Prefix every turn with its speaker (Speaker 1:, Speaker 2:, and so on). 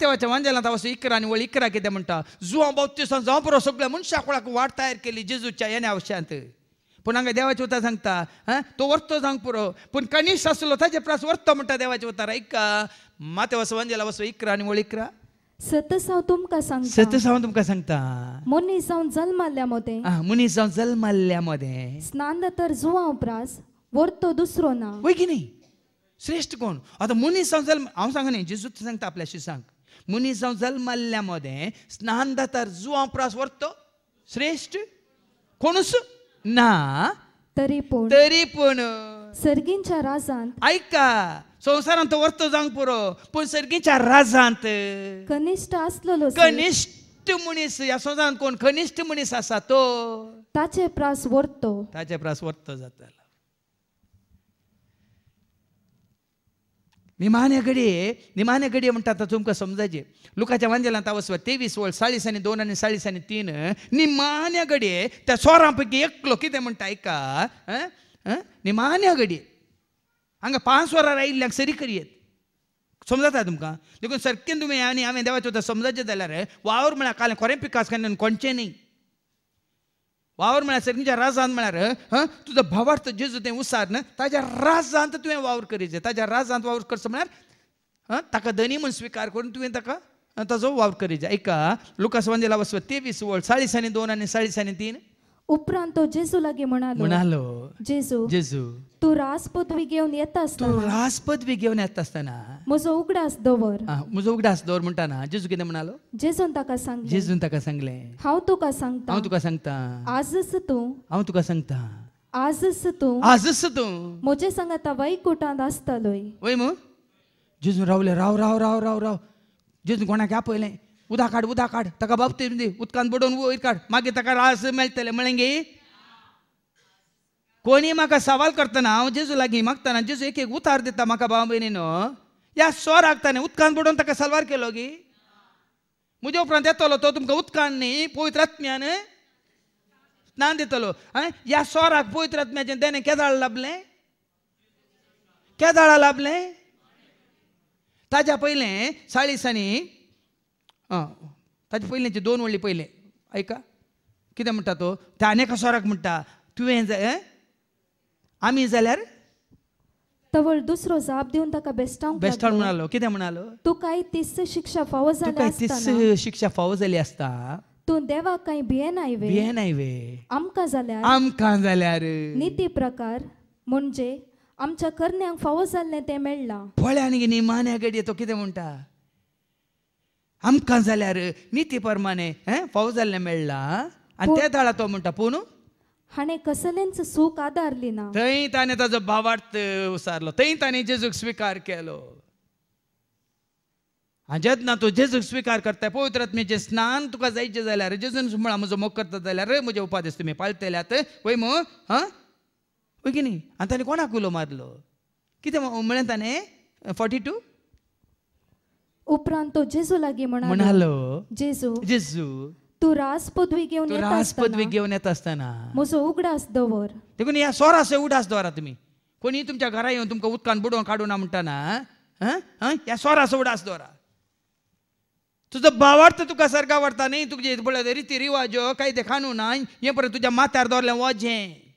Speaker 1: देवाच्या वांजेला तवा इकरा आणि वळ इकरा कितें म्हणटा जुवा बावतिसां जावं पुरो सगळ्या मनशा कोणाक वाट तयार केली जेजूच्या येण्या अवश्यांत पूण हांगा देवाचे उतार सांगता आं तो वर्तो सांग पुरो पूण कनिश आसलो ताजे प्रास वर्तो म्हणटा देवाचे उतारा ऐका माते वसो वांजेला वसो इकरा आणि वळ इकरा
Speaker 2: सतस हांव तुमकां सांगता सतस
Speaker 1: हांव तुमकां सांगता
Speaker 2: मनीस हांव जल्माल्ल्या मदें आं
Speaker 1: मनीस हांव जल्माल्ल्या
Speaker 2: स्नान तर जुवा उपरास वरतो
Speaker 1: दुसरो ना वय की न्ही श्रेष्ठ कोण आतां मनीस हांव जल्म हांव न्ही जेजूत सांगता आपल्या शिसांक मुनी संसल मल्ल्यामध्ये स्नान दातार जो अपरास वरतो श्रेष्ठ कोणस ना तरी पण तरी पण सर्गींच्या राजांत ऐका संसारांत वर्तो जावंक पुरो पूण सर्गींच्या राजांत कनिष्ठ आसलेलो कनिष्ठ मनीस ह्या संसारांत कोण कनिष्ठ मनीस आसा तो ताचे प्रास वर्तो ताचे प्रास वर्तो जातालो निमान्या गडे निमान्या गडे म्हणतात आता तुमकां समजायचे लुकाच्या वांजेला तावसवा तेवीस वळ साळीस आणि दोन आणि साळीस आणि तीन निमान्या गडे त्या सोरांपैकी एकलो कितें म्हणटा आयका निमान्या गडे हांगा पांच वरां आयिल्ल्यांक सरी करयेत समजता तुमकां देखून सरकेन तुमी आनी हांवें देवाचे समजाचें जाल्यार वावर म्हळ्यार काल खोरें पिकास कोणचें न्ही वावर म्हळ्यार सगळीच्या राजान म्हळ्यार तुजो भावार्थ जेजू तें उसार न्हय ताज्या राजांत तुवें वावर करीत ताज्या राजांत वावर करचो म्हळ्यार ताका धनी म्हूण स्विकार करून तुवें ताका ताजो वावर जाय एका लुकास वंदेला वचप तेवीस वळ चाळीस आनी दोन आनी चाळीस आनी तीन
Speaker 2: उपरांत तो जेजूलागे म्हणालो म्हणालो जेजू जेजू तू राजपदवी घेऊन येत असताना तू
Speaker 1: राजपदवी घेऊन येत असताना
Speaker 2: म्हजो उगडास दवर
Speaker 1: म्हजो उगडास दवर म्हणटाना जेजू किती म्हणालो
Speaker 2: जेजून ताका सांग
Speaker 1: जेजून ताका सांगले
Speaker 2: हांव तुका सांगता हांव तुका सांगता आजच तू
Speaker 1: हांव तुका सांगता
Speaker 2: आजच तू आजच तूं
Speaker 1: म्हजे वाई
Speaker 2: वैकुटांत आसतलोय
Speaker 1: वय मु जेजू रावले राव राव राव राव राव जेजू कोणाक आपयलें उदा काड उदा काड ताका बाबती म्हणजे उदकान बुडोवन वयर काड मागीर ताका रास मेळटले गे कोणी म्हाका सवाल करतना हांव जेजू लागीं मागतना जेजू एक एक उतार दिता म्हाका भाव भयणीन ह्या सोर ताणें उदकान बुडोवन ताका सलवार केलो गी म्हजे उपरांत येतलो तो तुमकां उदकान न्ही पवित्र आत्म्यान स्नान दितलो ह्या सोराक पवित्र आत्म्याचें तेणें केदाळ लाबलें केदाळा लाबलें ताज्या पयलें साळीसांनी हां ताजे पयलींचे दोन व्हडले पयले ऐका कितें म्हणटा तो त्याने कसोराक म्हणटा तुवें जाय आमी जाल्यार
Speaker 2: तवळ दुसरो जाप देऊन ताका बेस्टांव बेस्टांव म्हणालो
Speaker 1: कितें म्हणालो तू काय
Speaker 2: तिस्स शिक्षा फावो जाली काय
Speaker 1: शिक्षा फावो जाली आसता
Speaker 2: तूं देवाक काय भियेन आयवे भियेन आयवे आमकां जाल्यार
Speaker 1: आमकां जाल्यार
Speaker 2: निती प्रकार म्हणजे आमच्या कर्ण्यांक फावो जाल्लें तें मेळ्ळां पळय आनी निमान्या गडये तो कितें म्हणटा
Speaker 1: आमकां जाल्यार निती परमाने फावो जाल्ले मेळ्ळा आनी ते ताळा तो म्हणटा पूण
Speaker 2: हाणें कसलेंच सूख आदारली ना
Speaker 1: थंय ताणें ताजो भावार्थ उसारलो थंय ताणें जेजूक स्विकार केलो हाजेत ना तूं जेजूक स्विकार करता पवित्र स्नान तुका जायचें जाल्यार जेजून म्हणा म्हजो मोग करता जाल्यार म्हजे उपादेश तुमी पाळटल्यात वय मो हां वय की न्ही आनी ताणें कोणाक उलो मारलो कितें म्हळें ताणें फोर्टी टू
Speaker 2: उपरांत तो लागी म्हणालो जेजू जेजू तू रास पदवी घेऊन रास
Speaker 1: पदवी घेऊन येत असताना म्हजो उगडास दवर देखून या सोरासे उडास दवरा तुम्ही कोणी तुमच्या घरा येऊन तुमकां उदकान बुडोवन काडूं ना म्हणटाना या सोरासे उडास दवरा तुझं भावार्थ तुका सरका वाडटा न्ही तुजे पळय रिती रिवाजो कायदे खानू ना हे परत तुझ्या माथ्यार दवरलें वजें